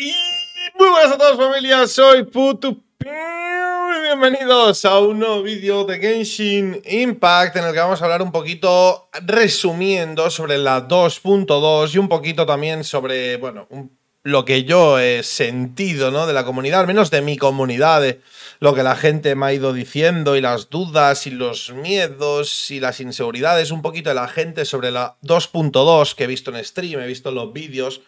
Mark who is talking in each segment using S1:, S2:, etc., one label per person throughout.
S1: Y muy buenas a todos familia, soy Putu y bienvenidos a un nuevo vídeo de Genshin Impact en el que vamos a hablar un poquito resumiendo sobre la 2.2 y un poquito también sobre, bueno, lo que yo he sentido, ¿no? De la comunidad, al menos de mi comunidad, de lo que la gente me ha ido diciendo y las dudas y los miedos y las inseguridades un poquito de la gente sobre la 2.2 que he visto en stream, he visto los vídeos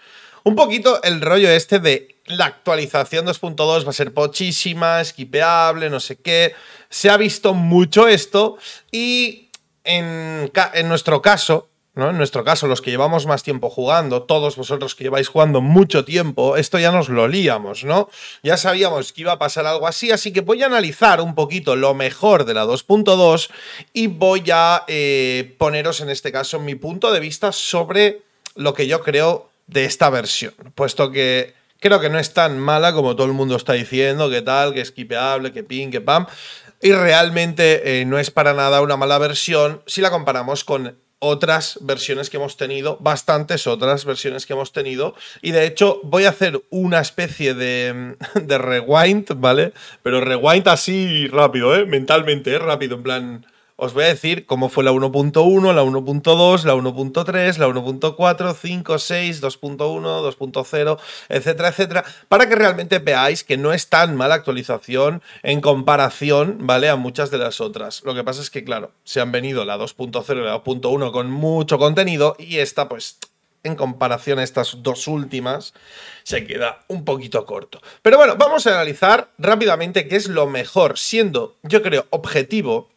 S1: un poquito el rollo este de la actualización 2.2 va a ser pochísima, esquipeable, no sé qué. Se ha visto mucho esto y en, nuestro caso, ¿no? En nuestro caso, los que llevamos más tiempo jugando, todos vosotros que lleváis jugando mucho tiempo, esto ya nos lo líamos, ¿no? Ya sabíamos que iba a pasar algo así, así que voy a analizar un poquito lo mejor de la 2.2 y voy a eh, poneros en este caso mi punto de vista sobre lo que yo creo de esta versión, puesto que creo que no es tan mala como todo el mundo está diciendo, que tal, que es kipeable, que ping, que pam, y realmente eh, no es para nada una mala versión si la comparamos con otras versiones que hemos tenido, bastantes otras versiones que hemos tenido. Y de hecho, voy a hacer una especie de, mm, rewind, ¿vale? Pero rewind así rápido, ¿eh? Mentalmente, ¿eh? Rápido, en plan os voy a decir cómo fue la 1.1, la 1.2, la 1.3, la 1.4, 5, 6, 2.1, 2.0, etcétera, etcétera, para que realmente veáis que no es tan mala actualización en comparación, ¿vale? A muchas de las otras. Lo que pasa es que, claro, se han venido la 2.0 y la 2.1 con mucho contenido y esta, pues, en comparación a estas dos últimas, se queda un poquito corto. Pero bueno, vamos a analizar rápidamente qué es lo mejor, siendo, yo creo, objetivo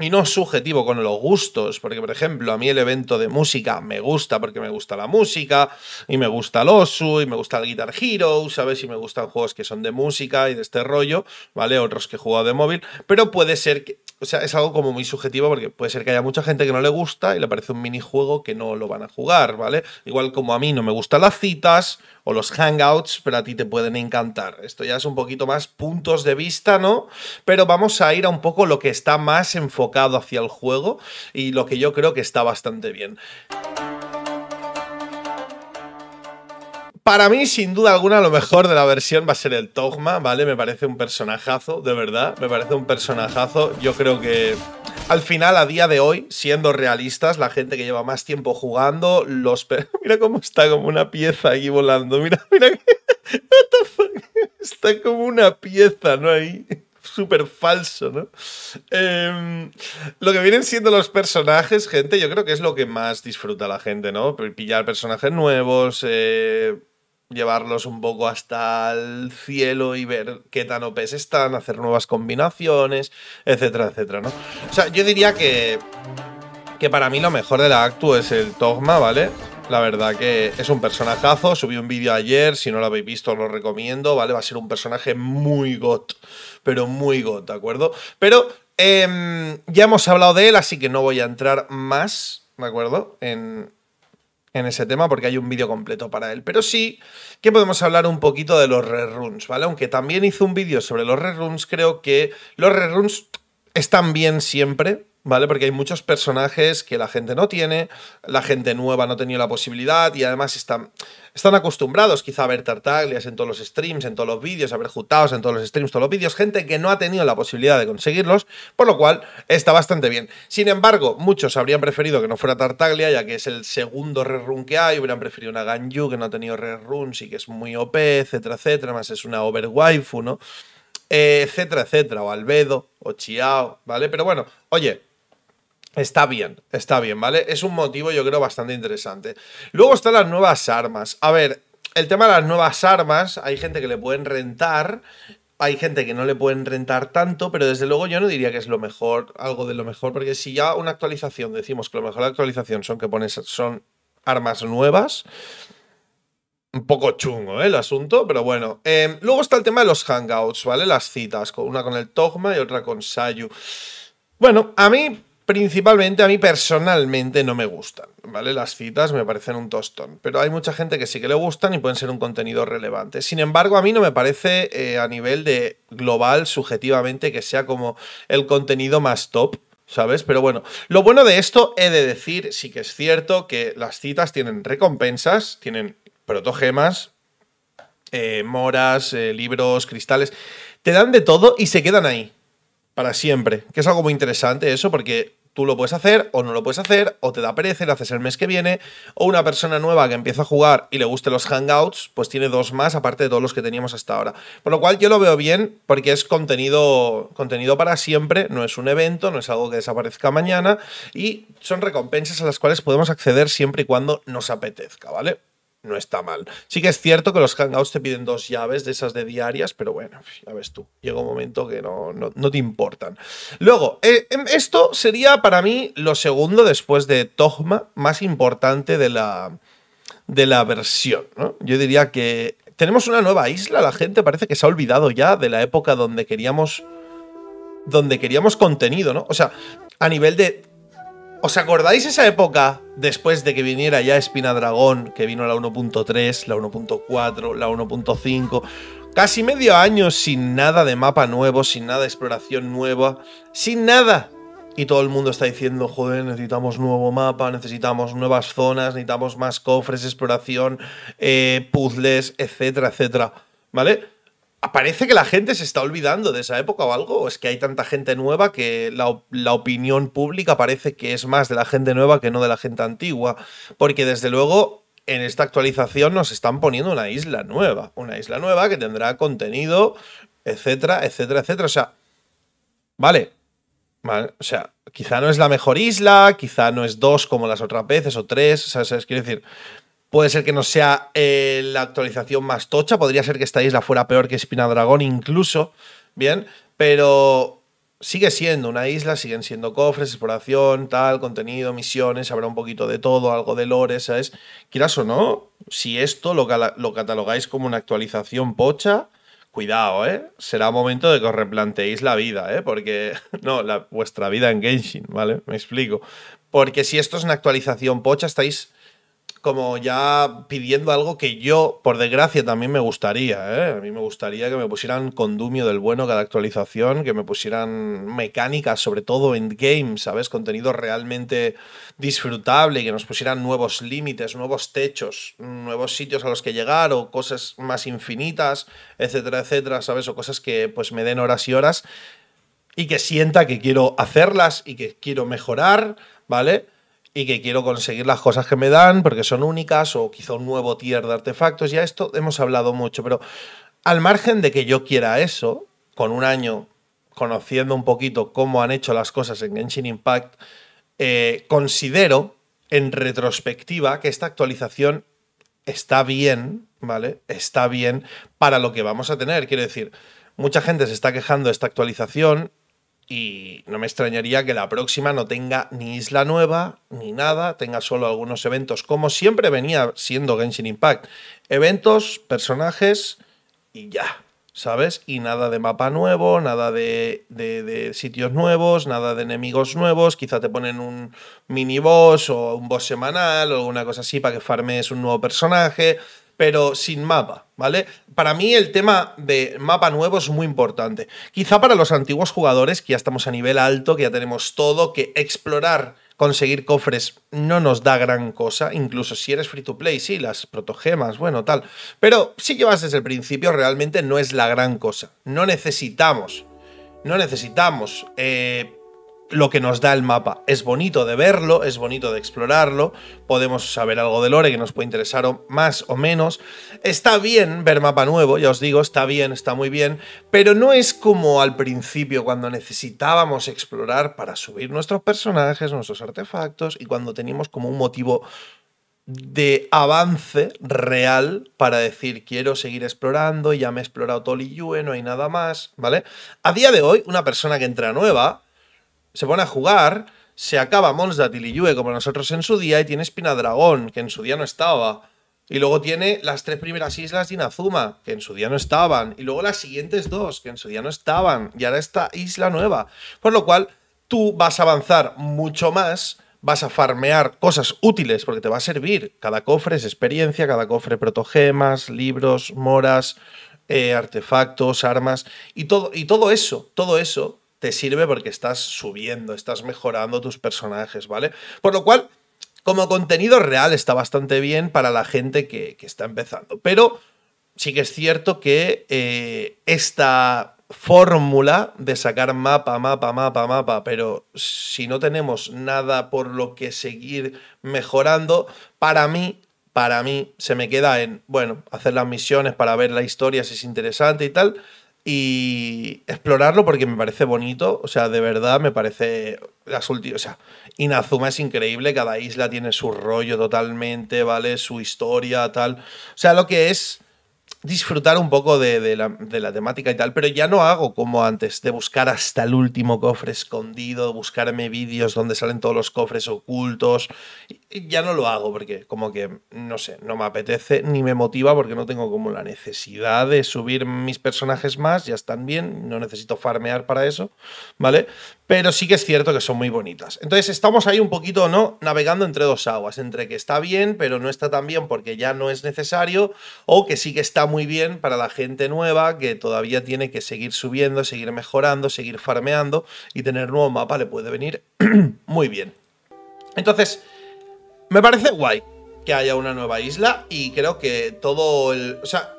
S1: y no subjetivo con los gustos, porque por ejemplo a mí el evento de música me gusta porque me gusta la música y me gusta el Osu y me gusta el Guitar Hero, ¿sabes? Y me gustan juegos que son de música y de este rollo, ¿vale? Otros que he jugado de móvil, pero puede ser que, o sea, es algo como muy subjetivo porque puede ser que haya mucha gente que no le gusta y le parece un minijuego que no lo van a jugar, ¿vale? Igual como a mí no me gustan las citas o los hangouts, pero a ti te pueden encantar. Esto ya es un poquito más puntos de vista, ¿no? Pero vamos a ir a un poco lo que está más enfocado hacia el juego y lo que yo creo que está bastante bien. Para mí, sin duda alguna, lo mejor de la versión va a ser el Togma, ¿vale? Me parece un personajazo, de verdad, me parece un personajazo. Yo creo que al final, a día de hoy, siendo realistas, la gente que lleva más tiempo jugando, los... Mira cómo está como una pieza aquí volando, mira, mira. Está como una pieza, ¿no? hay súper falso, ¿no? Em, lo que vienen siendo los personajes, gente, yo creo que es lo que más disfruta la gente, ¿no? Pillar personajes nuevos, eh, llevarlos un poco hasta el cielo y ver qué tan OPs están, hacer nuevas combinaciones, etcétera, etcétera, ¿no? O sea, yo diría que, para mí lo mejor de la Actu es el dogma, ¿vale? La verdad que es un personajazo. Subí un vídeo ayer, si no lo habéis visto, os lo recomiendo, ¿vale? Va a ser un personaje muy got, pero muy got, ¿de acuerdo? Pero em, ya hemos hablado de él, así que no voy a entrar más, ¿de acuerdo? En, en ese tema porque hay un vídeo completo para él. Pero sí que podemos hablar un poquito de los reruns, ¿vale? Aunque también hice un vídeo sobre los reruns, creo que los reruns están bien siempre, ¿vale? Porque hay muchos personajes que la gente no tiene, la gente nueva no ha tenido la posibilidad y además están, están acostumbrados quizá a ver tartaglias en todos los streams, en todos los vídeos, a ver jutados en todos los streams, todos los vídeos, gente que no ha tenido la posibilidad de conseguirlos, por lo cual está bastante bien. Sin embargo, muchos habrían preferido que no fuera tartaglia, ya que es el segundo rerun que hay, hubieran preferido una Ganyu que no ha tenido reruns y que es muy OP, etcétera, etcétera, más es una overwaifu, ¿no? Eh, etcétera, etcétera, o Albedo, o Chiao, ¿vale? Pero bueno, oye, Está bien, está bien, ¿vale? Es un motivo yo creo bastante interesante. Luego están las nuevas armas. A ver, el tema de las nuevas armas, hay gente que le pueden rentar, hay gente que no le pueden rentar tanto, pero desde luego yo no diría que es lo mejor, algo de lo mejor, porque si ya una actualización decimos que lo mejor de la actualización son que pones son armas nuevas, un poco chungo ¿eh? el asunto, pero bueno. Em, luego está el tema de los hangouts, ¿vale? Las citas, una con el Togma y otra con Sayu. Bueno, a mí principalmente a mí personalmente no me gustan, ¿vale? Las citas me parecen un tostón, pero hay mucha gente que sí que le gustan y pueden ser un contenido relevante. Sin embargo, a mí no me parece eh, a nivel de global, subjetivamente, que sea como el contenido más top. ¿Sabes? Pero bueno, lo bueno de esto he de decir, sí que es cierto que las citas tienen recompensas, tienen protogemas, eh, moras, eh, libros, cristales, te dan de todo y se quedan ahí para siempre, que es algo muy interesante eso porque tú lo puedes hacer o no lo puedes hacer, o te da pereza lo haces el mes que viene, o una persona nueva que empieza a jugar y le guste los Hangouts, pues tiene dos más aparte de todos los que teníamos hasta ahora. Por lo cual yo lo veo bien porque es contenido, contenido para siempre, no es un evento, no es algo que desaparezca mañana y son recompensas a las cuales podemos acceder siempre y cuando nos apetezca, ¿vale? no está mal. Sí que es cierto que los Hangouts te piden dos llaves de esas de diarias, pero bueno, ya ves tú, llega un momento que no, te importan. Luego, eh, em, esto sería para mí lo segundo después de Togma más importante de la, de la versión. Yo diría que tenemos una nueva isla, la gente parece que se ha olvidado ya de la época donde queríamos donde queríamos contenido, ¿no? O sea, a nivel de ¿Os acordáis esa época después de que viniera ya Espina Dragón, que vino la 1.3, la 1.4, la 1.5? Casi medio año sin nada de mapa nuevo, sin nada de exploración nueva, sin nada. Y todo el mundo está diciendo, joder, necesitamos nuevo mapa, necesitamos nuevas zonas, necesitamos más cofres, exploración, eh, puzzles, etcétera, etcétera. ¿Vale? parece que la gente se está olvidando de esa época o algo. es que hay tanta gente nueva que la, opinión pública parece que es más de la gente nueva que no de la gente antigua. Porque desde luego en esta actualización nos están poniendo una isla nueva. Una isla nueva que tendrá contenido, etcétera, etcétera, etcétera. O sea, vale. o sea, quizá no es la mejor isla, quizá no es dos como las otras veces o tres. O sea, ¿sabes? quiero decir, Puede ser que no sea eh, la actualización más tocha, podría ser que esta isla fuera peor que Espina Dragón incluso, bien, pero sigue siendo una isla, siguen siendo cofres, exploración, tal, contenido, misiones, habrá un poquito de todo, algo de lore, ¿sabes? Quieras o no, si esto lo, catalogáis como una actualización pocha, cuidado, ¿eh? Será momento de que os replanteéis la vida, ¿eh? Porque, no, la, vuestra vida en Genshin, ¿vale? Me explico. Porque si esto es una actualización pocha, estáis como ya pidiendo algo que yo, por desgracia, también me gustaría. ¿eh? A mí me gustaría que me pusieran condumio del bueno cada actualización, que me pusieran mecánicas, sobre todo en endgame, ¿sabes? Contenido realmente disfrutable, que nos pusieran nuevos límites, nuevos techos, nuevos sitios a los que llegar o cosas más infinitas, etcétera, etcétera, ¿sabes? O cosas que pues me den horas y horas y que sienta que quiero hacerlas y que quiero mejorar, ¿vale? y que quiero conseguir las cosas que me dan porque son únicas o quizá un nuevo tier de artefactos. Ya esto hemos hablado mucho, pero al margen de que yo quiera eso, con un año conociendo un poquito cómo han hecho las cosas en Genshin Impact, eh, considero en retrospectiva que esta actualización está bien, ¿vale? Está bien para lo que vamos a tener. Quiero decir, mucha gente se está quejando de esta actualización y no me extrañaría que la próxima no tenga ni isla nueva ni nada, tenga solo algunos eventos, como siempre venía siendo Genshin Impact. Eventos, personajes y ya, ¿sabes? Y nada de mapa nuevo, nada de, sitios nuevos, nada de enemigos nuevos. Quizá te ponen un mini boss o un boss semanal o alguna cosa así para que farmes un nuevo personaje pero sin mapa, ¿vale? Para mí el tema de mapa nuevo es muy importante. Quizá para los antiguos jugadores, que ya estamos a nivel alto, que ya tenemos todo, que explorar, conseguir cofres no nos da gran cosa, incluso si eres free to play, sí, las protogemas, bueno, tal. Pero si llevas desde el principio, realmente no es la gran cosa. No necesitamos, no necesitamos... Eh, lo que nos da el mapa. Es bonito de verlo, es bonito de explorarlo, podemos saber algo de lore que nos puede interesar más o menos. Está bien ver mapa nuevo, ya os digo, está bien, está muy bien, pero no es como al principio cuando necesitábamos explorar para subir nuestros personajes, nuestros artefactos y cuando teníamos como un motivo de avance real para decir quiero seguir explorando, ya me he explorado Toliyue, no hay nada más, ¿vale? A día de hoy, una persona que entra nueva se pone a jugar, se acaba Mons y como nosotros en su día y tiene Espina que en su día no estaba. Y luego tiene las tres primeras islas de Inazuma, que en su día no estaban. Y luego las siguientes dos, que en su día no estaban. Y ahora esta isla nueva. Por lo cual, tú vas a avanzar mucho más, vas a farmear cosas útiles porque te va a servir. Cada cofre es experiencia, cada cofre protogemas, libros, moras, eh, artefactos, armas. Y todo, y todo eso, todo eso te sirve porque estás subiendo, estás mejorando tus personajes, ¿vale? Por lo cual, como contenido real está bastante bien para la gente que, está empezando. Pero sí que es cierto que eh, esta fórmula de sacar mapa, mapa, mapa, mapa, pero si no tenemos nada por lo que seguir mejorando, para mí, para mí se me queda en, bueno, hacer las misiones para ver la historia si es interesante y tal, y explorarlo porque me parece bonito, o sea, de verdad me parece o sea, Inazuma es increíble, cada isla tiene su rollo totalmente, ¿vale? Su historia, tal. O sea, lo que es disfrutar un poco de, la, la, temática y tal, pero ya no hago como antes, de buscar hasta el último cofre escondido, buscarme vídeos donde salen todos los cofres ocultos. Ya no lo hago porque como que, no sé, no me apetece ni me motiva porque no tengo como la necesidad de subir mis personajes más, ya están bien, no necesito farmear para eso, ¿vale? pero sí que es cierto que son muy bonitas. Entonces estamos ahí un poquito, ¿no? Navegando entre dos aguas, entre que está bien, pero no está tan bien porque ya no es necesario, o que sí que está muy bien para la gente nueva que todavía tiene que seguir subiendo, seguir mejorando, seguir farmeando y tener nuevo mapa le puede venir muy bien. Entonces, me parece guay que haya una nueva isla y creo que todo el... O sea,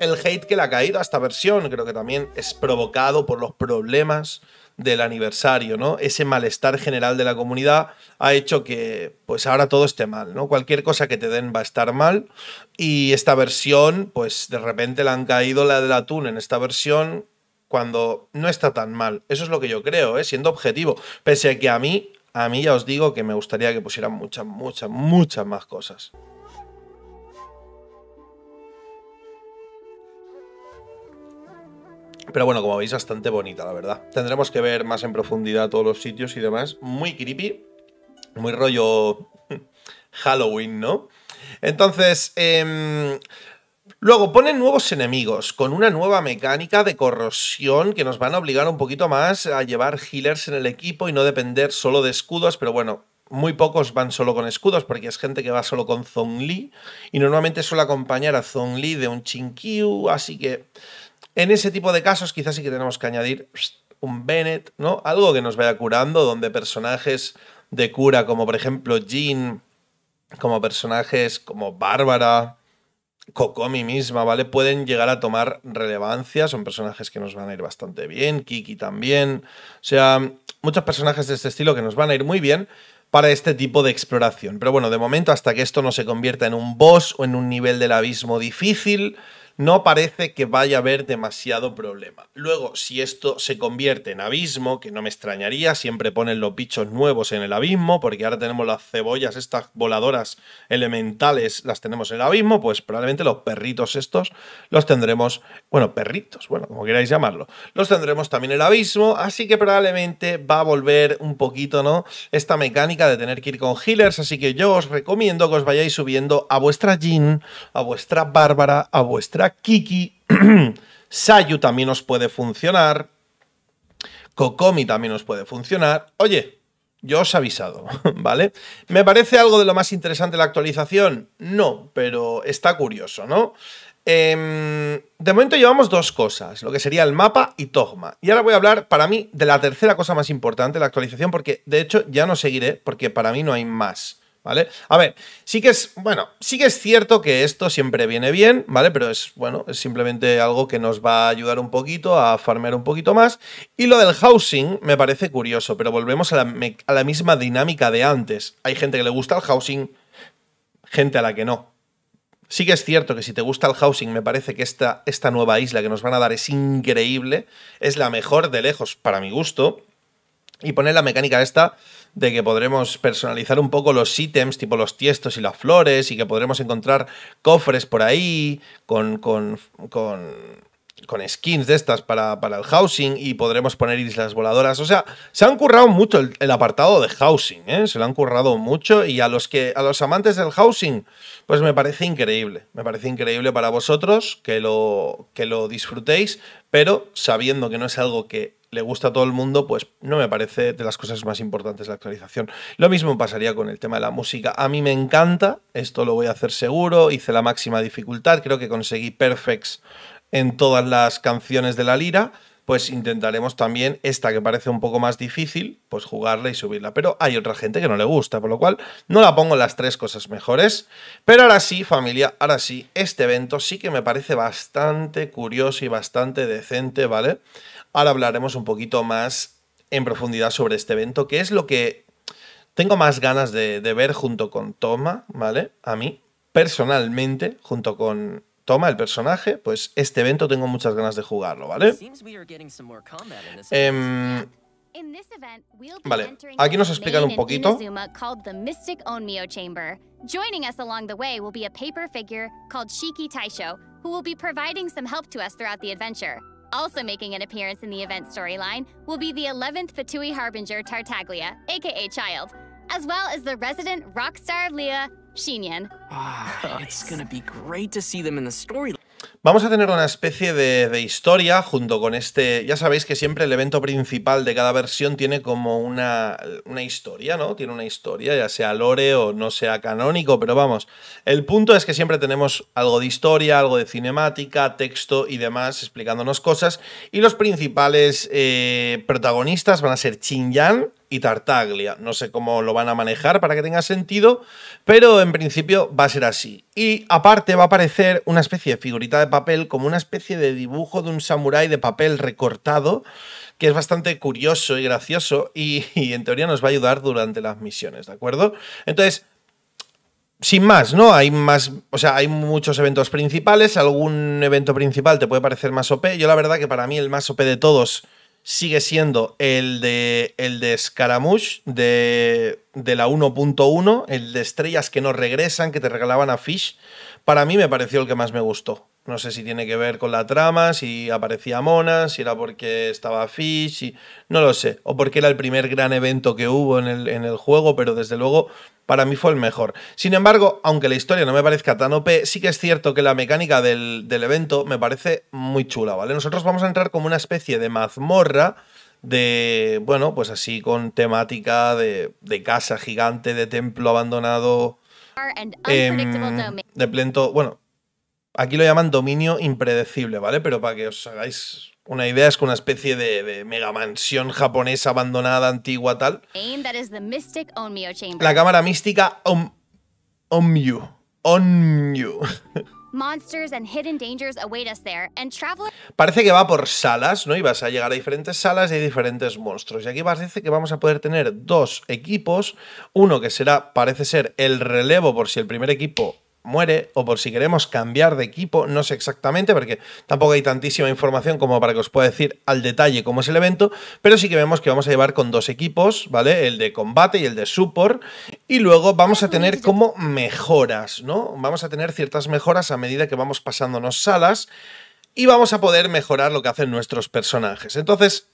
S1: el hate que le ha caído a esta versión creo que también es provocado por los problemas del aniversario, ¿no? Ese malestar general de la comunidad ha hecho que, pues ahora todo esté mal, ¿no? Cualquier cosa que te den va a estar mal y esta versión, pues de repente le han caído la del atún en esta versión cuando no está tan mal. Eso es lo que yo creo, ¿eh? siendo objetivo. Pese a que a mí, a mí ya os digo que me gustaría que pusieran muchas, muchas, muchas más cosas. Pero bueno, como veis, bastante bonita, la verdad. Tendremos que ver más en profundidad todos los sitios y demás. Muy creepy. Muy rollo Halloween, ¿no? Entonces, em, luego ponen nuevos enemigos con una nueva mecánica de corrosión que nos van a obligar un poquito más a llevar healers en el equipo y no depender solo de escudos, pero bueno, muy pocos van solo con escudos, porque es gente que va solo con Zhongli, y normalmente suele acompañar a Zhongli de un Qingqiu, así que en ese tipo de casos quizás sí que tenemos que añadir un Bennett, ¿no? Algo que nos vaya curando, donde personajes de cura como por ejemplo Jean, como personajes como Bárbara, Kokomi misma, ¿vale? Pueden llegar a tomar relevancia, son personajes que nos van a ir bastante bien, Kiki también, o sea, muchos personajes de este estilo que nos van a ir muy bien para este tipo de exploración. Pero bueno, de momento hasta que esto no se convierta en un boss o en un nivel del abismo difícil, no parece que vaya a haber demasiado problema. Luego, si esto se convierte en abismo, que no me extrañaría, siempre ponen los bichos nuevos en el abismo, porque ahora tenemos las cebollas, estas voladoras elementales, las tenemos en el abismo, pues probablemente los perritos estos los tendremos, bueno, perritos, bueno, como queráis llamarlo, los tendremos también en el abismo, así que probablemente va a volver un poquito, ¿no? Esta mecánica de tener que ir con healers, así que yo os recomiendo que os vayáis subiendo a vuestra Jean, a vuestra Bárbara, a vuestra Kiki, Sayu también os puede funcionar, Kokomi también os puede funcionar. Oye, yo os he avisado, ¿vale? ¿Me parece algo de lo más interesante la actualización? No, pero está curioso, ¿no? Em, de momento llevamos dos cosas, lo que sería el mapa y Togma. Y ahora voy a hablar para mí de la tercera cosa más importante, la actualización, porque de hecho ya no seguiré, porque para mí no hay más. ¿vale? A ver, sí que es, bueno, sí que es cierto que esto siempre viene bien, ¿vale? Pero es, bueno, es simplemente algo que nos va a ayudar un poquito, a farmear un poquito más. Y lo del housing me parece curioso, pero volvemos a la, misma dinámica de antes. Hay gente que le gusta el housing, gente a la que no. Sí que es cierto que si te gusta el housing, me parece que esta, esta nueva isla que nos van a dar es increíble, es la mejor de lejos para mi gusto. Y poner la mecánica esta, de que podremos personalizar un poco los ítems, tipo los tiestos y las flores, y que podremos encontrar cofres por ahí con, con, con skins de estas para, para, el housing y podremos poner islas voladoras. O sea, se han currado mucho el, apartado de housing, ¿eh? se lo han currado mucho y a los, que, a los amantes del housing, pues me parece increíble. Me parece increíble para vosotros que lo, que lo disfrutéis, pero sabiendo que no es algo que le gusta a todo el mundo, pues no me parece de las cosas más importantes la actualización. Lo mismo pasaría con el tema de la música. A mí me encanta, esto lo voy a hacer seguro, hice la máxima dificultad, creo que conseguí perfects en todas las canciones de la lira pues intentaremos también esta que parece un poco más difícil, pues jugarla y subirla. Pero hay otra gente que no le gusta, por lo cual no la pongo en las tres cosas mejores. Pero ahora sí, familia, ahora sí, este evento sí que me parece bastante curioso y bastante decente, ¿vale? Ahora hablaremos un poquito más en profundidad sobre este evento, que es lo que tengo más ganas de, de ver junto con Toma, ¿vale? A mí, personalmente, junto con toma el personaje, pues este evento tengo muchas ganas de jugarlo, ¿vale? Eh, vale, aquí nos explican un poquito. Joining us along the way will be a paper figure called Shiki Taisho, who will be providing some help to us throughout the adventure. Also making an appearance in the event storyline will be the 11th Fatui Harbinger Tartaglia, aka Child, as well as the resident rock star Leah Ah, it's gonna be great to see them in the story. Vamos a tener una especie de, historia junto con este... Ya sabéis que siempre el evento principal de cada versión tiene como una, una, historia, ¿no? Tiene una historia, ya sea lore o no sea canónico, pero vamos. El punto es que siempre tenemos algo de historia, algo de cinemática, texto y demás explicándonos cosas. Y los principales eh, protagonistas van a ser Chin Yan, y Tartaglia. No sé cómo lo van a manejar para que tenga sentido, pero en principio va a ser así. Y aparte va a aparecer una especie de figurita de papel, como una especie de dibujo de un samurái de papel recortado, que es bastante curioso y gracioso y, en teoría nos va a ayudar durante las misiones, ¿de acuerdo? Entonces, sin más, ¿no? Hay más, o sea, hay muchos eventos principales, algún evento principal te puede parecer más OP. Yo la verdad que para mí el más OP de todos sigue siendo el de, el de Scaramouche de, de la 1.1, el de estrellas que no regresan, que te regalaban a Fish. Para mí me pareció el que más me gustó. No sé si tiene que ver con la trama, si aparecía Mona, si era porque estaba Fish, y no lo sé. O porque era el primer gran evento que hubo en el, en el, juego, pero desde luego para mí fue el mejor. Sin embargo, aunque la historia no me parezca tan OP, sí que es cierto que la mecánica del, evento me parece muy chula, ¿vale? Nosotros vamos a entrar como una especie de mazmorra de, bueno, pues así con temática de, casa gigante, de templo abandonado, em, de plento, bueno, Aquí lo llaman dominio impredecible, ¿vale? Pero para que os hagáis una idea, es como una especie de, mega mansión japonesa abandonada, antigua, tal. La cámara mística Onmyo. Parece que va por salas, ¿no? Y vas a llegar a diferentes salas y hay diferentes monstruos. Y aquí parece que vamos a poder tener dos equipos. Uno que será, parece ser, el relevo por si el primer equipo muere o por si queremos cambiar de equipo, no sé exactamente, porque tampoco hay tantísima información como para que os pueda decir al detalle cómo es el evento, pero sí que vemos que vamos a llevar con dos equipos, ¿vale? El de combate y el de support, y luego vamos a tener como mejoras, ¿no? Vamos a tener ciertas mejoras a medida que vamos pasándonos salas y vamos a poder mejorar lo que hacen nuestros personajes. Entonces,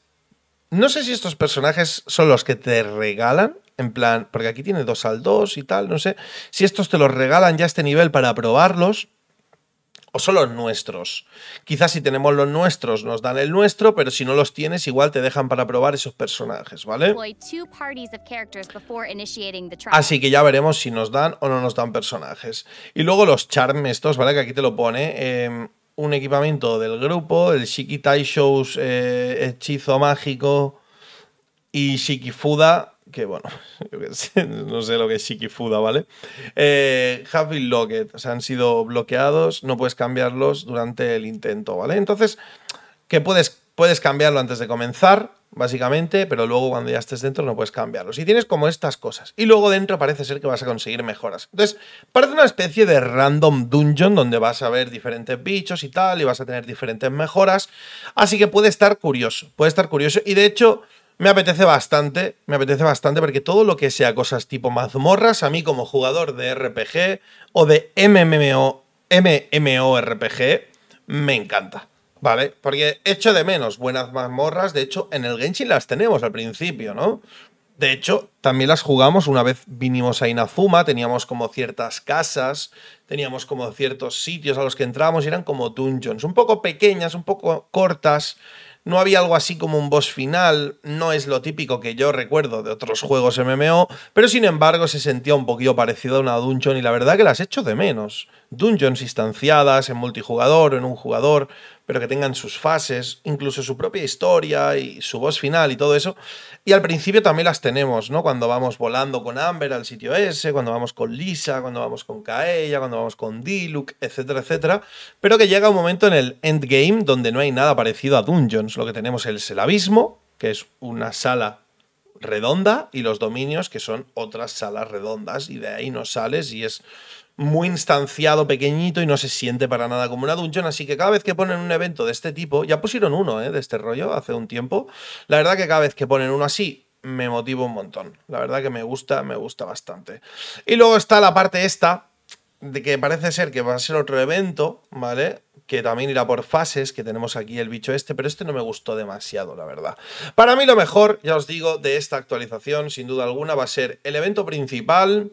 S1: no sé si estos personajes son los que te regalan en plan, porque aquí tiene dos al dos y tal, no sé, si estos te los regalan ya a este nivel para probarlos, o son los nuestros. Quizás si tenemos los nuestros nos dan el nuestro, pero si no los tienes igual te dejan para probar esos personajes, ¿vale? Así que ya veremos si nos dan o no nos dan personajes. Y luego los charms estos, ¿vale? Que aquí te lo pone. Em, un equipamiento del grupo, el Shiki Taishou's eh, hechizo mágico y Shiki Fuda que bueno, no sé lo que es Shikifuda, ¿vale? Eh, have been o sea, han sido bloqueados, no puedes cambiarlos durante el intento, ¿vale? Entonces, que puedes, puedes cambiarlo antes de comenzar, básicamente, pero luego cuando ya estés dentro no puedes cambiarlo. Si tienes como estas cosas. Y luego dentro parece ser que vas a conseguir mejoras. Entonces, parece una especie de random dungeon donde vas a ver diferentes bichos y tal, y vas a tener diferentes mejoras. Así que puede estar curioso, puede estar curioso. Y de hecho me apetece bastante, me apetece bastante porque todo lo que sea cosas tipo mazmorras, a mí como jugador de RPG o de MMORPG, me encanta, ¿vale? Porque echo de menos buenas mazmorras, de hecho en el Genshin las tenemos al principio, ¿no? De hecho, también las jugamos una vez vinimos a Inazuma, teníamos como ciertas casas, teníamos como ciertos sitios a los que entrábamos y eran como dungeons, un poco pequeñas, un poco cortas, no había algo así como un boss final, no es lo típico que yo recuerdo de otros juegos MMO, pero sin embargo se sentía un poquillo parecido a una dungeon y la verdad que las echo de menos. Dungeons instanciadas en multijugador o en un jugador, pero que tengan sus fases, incluso su propia historia y su voz final y todo eso. Y al principio también las tenemos, ¿no? Cuando vamos volando con Amber al sitio S, cuando vamos con Lisa, cuando vamos con Kaella, cuando vamos con Diluc, etcétera, etcétera. Pero que llega un momento en el endgame donde no hay nada parecido a Dungeons. Lo que tenemos es el abismo, que es una sala redonda y los dominios que son otras salas redondas y de ahí no sales y es muy instanciado, pequeñito y no se siente para nada como una dungeon. Así que cada vez que ponen un evento de este tipo, ya pusieron uno ¿eh? de este rollo hace un tiempo, la verdad que cada vez que ponen uno así, me motivo un montón. La verdad que me gusta, me gusta bastante. Y luego está la parte esta, de que parece ser que va a ser otro evento, ¿vale? que también irá por fases, que tenemos aquí el bicho este, pero este no me gustó demasiado, la verdad. Para mí lo mejor, ya os digo, de esta actualización, sin duda alguna, va a ser el evento principal,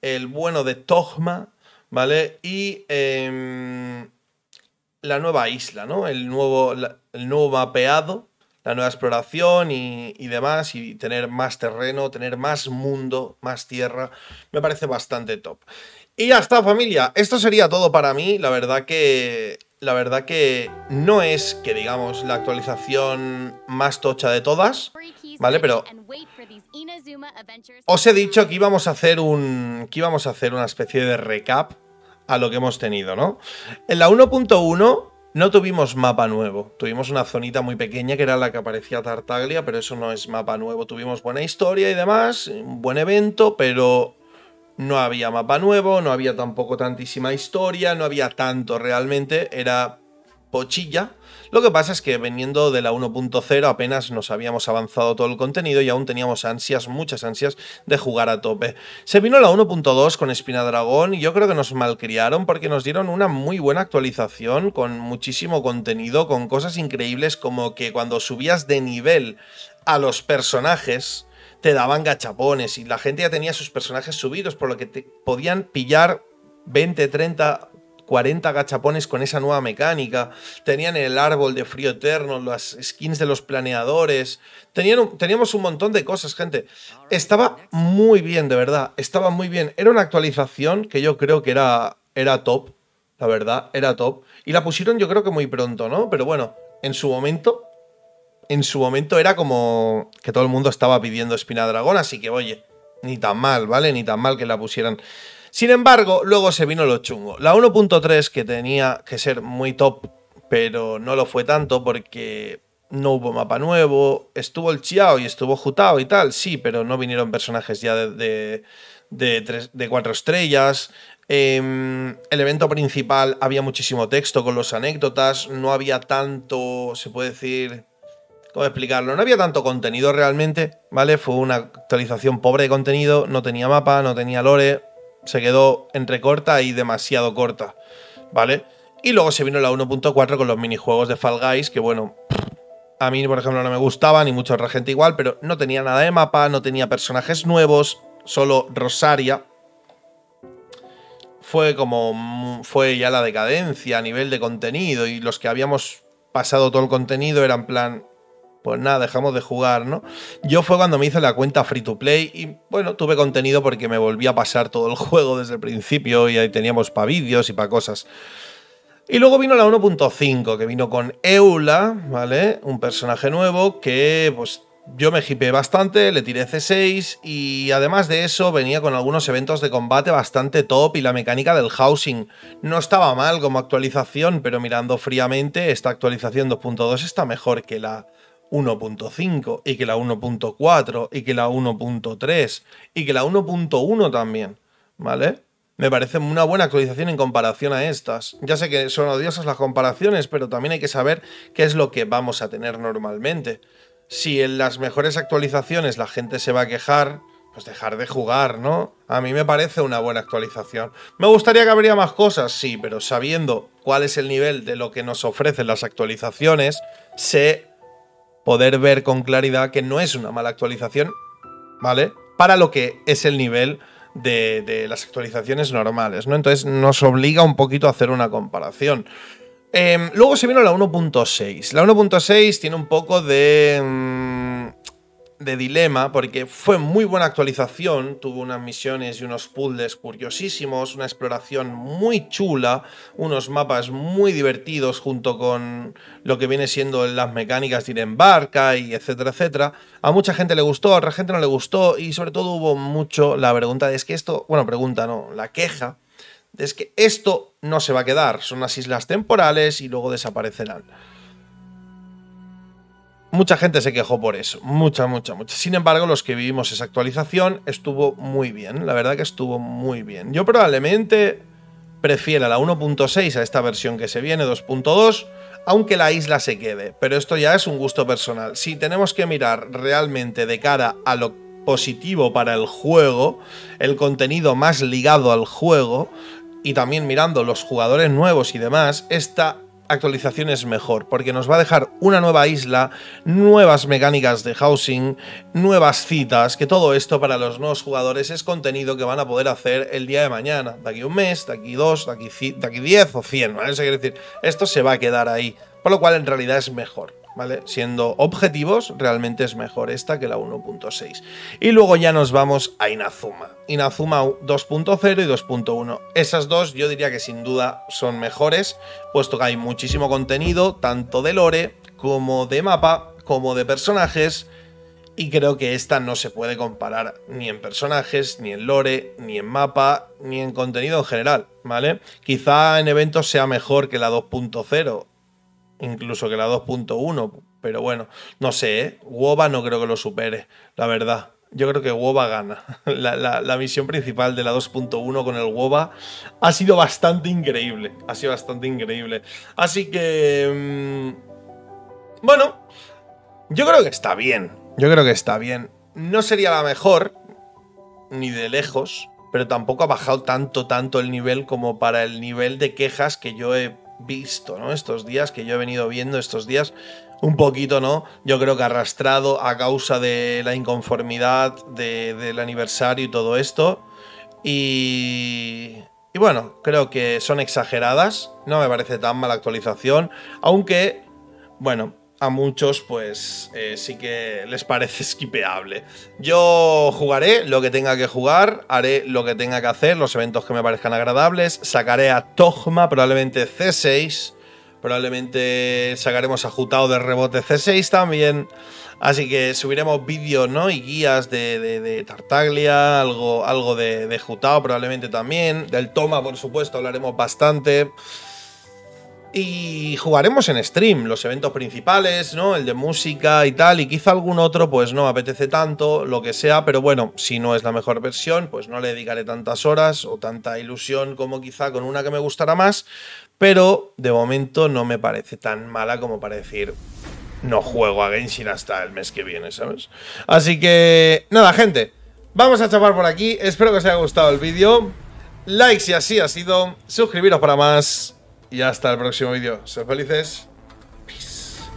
S1: el bueno de Togma, ¿vale? Y em, la nueva isla, ¿no? El nuevo, el nuevo mapeado, la nueva exploración y, y, demás, y tener más terreno, tener más mundo, más tierra, me parece bastante top. Y ya está familia, esto sería todo para mí, la verdad que la verdad que no es que digamos la actualización más tocha de todas, ¿vale? Pero os he dicho que íbamos a hacer un que íbamos a hacer una especie de recap a lo que hemos tenido, ¿no? En la 1.1 no tuvimos mapa nuevo. Tuvimos una zonita muy pequeña que era la que aparecía Tartaglia, pero eso no es mapa nuevo. Tuvimos buena historia y demás, un buen evento, pero no había mapa nuevo, no había tampoco tantísima historia, no había tanto realmente, era pochilla. Lo que pasa es que veniendo de la 1.0 apenas nos habíamos avanzado todo el contenido y aún teníamos ansias, muchas ansias de jugar a tope. Se vino la 1.2 con Espina Dragón y yo creo que nos malcriaron porque nos dieron una muy buena actualización con muchísimo contenido, con cosas increíbles como que cuando subías de nivel a los personajes, te daban gachapones y la gente ya tenía sus personajes subidos, por lo que te podían pillar 20, 30, 40 gachapones con esa nueva mecánica. Tenían el árbol de frío eterno, las skins de los planeadores. teníamos un montón de cosas, gente. Estaba muy bien, de verdad. Estaba muy bien. Era una actualización que yo creo que era, era top. La verdad, era top. Y la pusieron yo creo que muy pronto, ¿no? Pero bueno, en su momento en su momento era como que todo el mundo estaba pidiendo Espina Dragón, así que oye, ni tan mal, ¿vale? Ni tan mal que la pusieran. Sin embargo, luego se vino lo chungo. La 1.3 que tenía que ser muy top, pero no lo fue tanto porque no hubo mapa nuevo, estuvo el Chiao y estuvo Jutao y tal, sí, pero no vinieron personajes ya de, de, tres, de cuatro estrellas, em, el evento principal había muchísimo texto con los anécdotas, no había tanto, se puede decir, ¿Cómo explicarlo? No había tanto contenido realmente, ¿vale? Fue una actualización pobre de contenido, no tenía mapa, no tenía lore, se quedó entre corta y demasiado corta, ¿vale? Y luego se vino la 1.4 con los minijuegos de Fall Guys, que bueno, a mí por ejemplo no me gustaba ni mucha otra gente igual, pero no tenía nada de mapa, no tenía personajes nuevos, solo Rosaria. Fue como fue ya la decadencia a nivel de contenido y los que habíamos pasado todo el contenido eran plan pues nada, dejamos de jugar, ¿no? Yo fue cuando me hice la cuenta free to play y bueno, tuve contenido porque me volví a pasar todo el juego desde el principio y ahí teníamos para vídeos y para cosas. Y luego vino la 1.5, que vino con Eula, ¿vale? Un personaje nuevo que pues yo me hipeé bastante, le tiré C6 y además de eso venía con algunos eventos de combate bastante top y la mecánica del housing. No estaba mal como actualización, pero mirando fríamente, esta actualización 2.2 está mejor que la 1.5 y que la 1.4 y que la 1.3 y que la 1.1 también, ¿vale? Me parece una buena actualización en comparación a estas. Ya sé que son odiosas las comparaciones, pero también hay que saber qué es lo que vamos a tener normalmente. Si en las mejores actualizaciones la gente se va a quejar, pues dejar de jugar, ¿no? A mí me parece una buena actualización. Me gustaría que habría más cosas, sí, pero sabiendo cuál es el nivel de lo que nos ofrecen las actualizaciones, sé poder ver con claridad que no es una mala actualización, ¿vale? Para lo que es el nivel de, las actualizaciones normales, ¿no? Entonces nos obliga un poquito a hacer una comparación. Em, luego se vino la 1.6. La 1.6 tiene un poco de... Mm, de dilema porque fue muy buena actualización, tuvo unas misiones y unos puzzles curiosísimos, una exploración muy chula, unos mapas muy divertidos junto con lo que viene siendo las mecánicas de ir en barca y etcétera, etcétera. A mucha gente le gustó, a otra gente no le gustó y sobre todo hubo mucho la pregunta de es que esto, bueno, pregunta no, la queja de es que esto no se va a quedar, son las islas temporales y luego desaparecerán. Mucha gente se quejó por eso, mucha, mucha, mucha. Sin embargo, los que vivimos esa actualización estuvo muy bien, la verdad que estuvo muy bien. Yo probablemente prefiera la 1.6 a esta versión que se viene, 2.2, aunque la isla se quede, pero esto ya es un gusto personal. Si tenemos que mirar realmente de cara a lo positivo para el juego, el contenido más ligado al juego, y también mirando los jugadores nuevos y demás, esta actualización es mejor, porque nos va a dejar una nueva isla, nuevas mecánicas de housing, nuevas citas, que todo esto para los nuevos jugadores es contenido que van a poder hacer el día de mañana, de aquí un mes, de aquí dos, de aquí, de aquí diez o cien, ¿vale? Eso quiere decir, esto se va a quedar ahí, por lo cual en realidad es mejor. ¿vale? Siendo objetivos, realmente es mejor esta que la 1.6. Y luego ya nos vamos a Inazuma. Inazuma 2.0 y 2.1. Esas dos yo diría que sin duda son mejores, puesto que hay muchísimo contenido, tanto de lore como de mapa, como de personajes, y creo que esta no se puede comparar ni en personajes, ni en lore, ni en mapa, ni en contenido en general, ¿vale? Quizá en eventos sea mejor que la 2.0 incluso que la 2.1, pero bueno, no sé, ¿eh? no creo que lo supere, la verdad. Yo creo que Woba gana. La, misión principal de la 2.1 con el Woba ha sido bastante increíble. Ha sido bastante increíble. Así que... Mm, bueno, yo creo que está bien. Yo creo que está bien. No sería la mejor, ni de lejos, pero tampoco ha bajado tanto, tanto el nivel como para el nivel de quejas que yo he visto, ¿no? Estos días que yo he venido viendo estos días un poquito, ¿no? Yo creo que arrastrado a causa de la inconformidad de, del aniversario y todo esto. Y, y bueno, creo que son exageradas. No me parece tan mala actualización. Aunque, bueno, a muchos pues eh, sí que les parece esquipeable. Yo jugaré lo que tenga que jugar, haré lo que tenga que hacer, los eventos que me parezcan agradables, sacaré a Togma, probablemente C6, probablemente sacaremos a Jutao de rebote C6 también, así que subiremos vídeos ¿no? y guías de, Tartaglia, algo, algo de, de Jutao probablemente también, del Toma por supuesto hablaremos bastante. Y jugaremos en stream los eventos principales, ¿no? El de música y tal, y quizá algún otro, pues no apetece tanto, lo que sea, pero bueno, si no es la mejor versión, pues no le dedicaré tantas horas o tanta ilusión como quizá con una que me gustará más, pero de momento no me parece tan mala como para decir, no juego a Genshin hasta el mes que viene, ¿sabes? Así que, nada, gente, vamos a chapar por aquí, espero que os haya gustado el vídeo, like si así ha sido, suscribiros para más... Y hasta el próximo vídeo. Sean felices.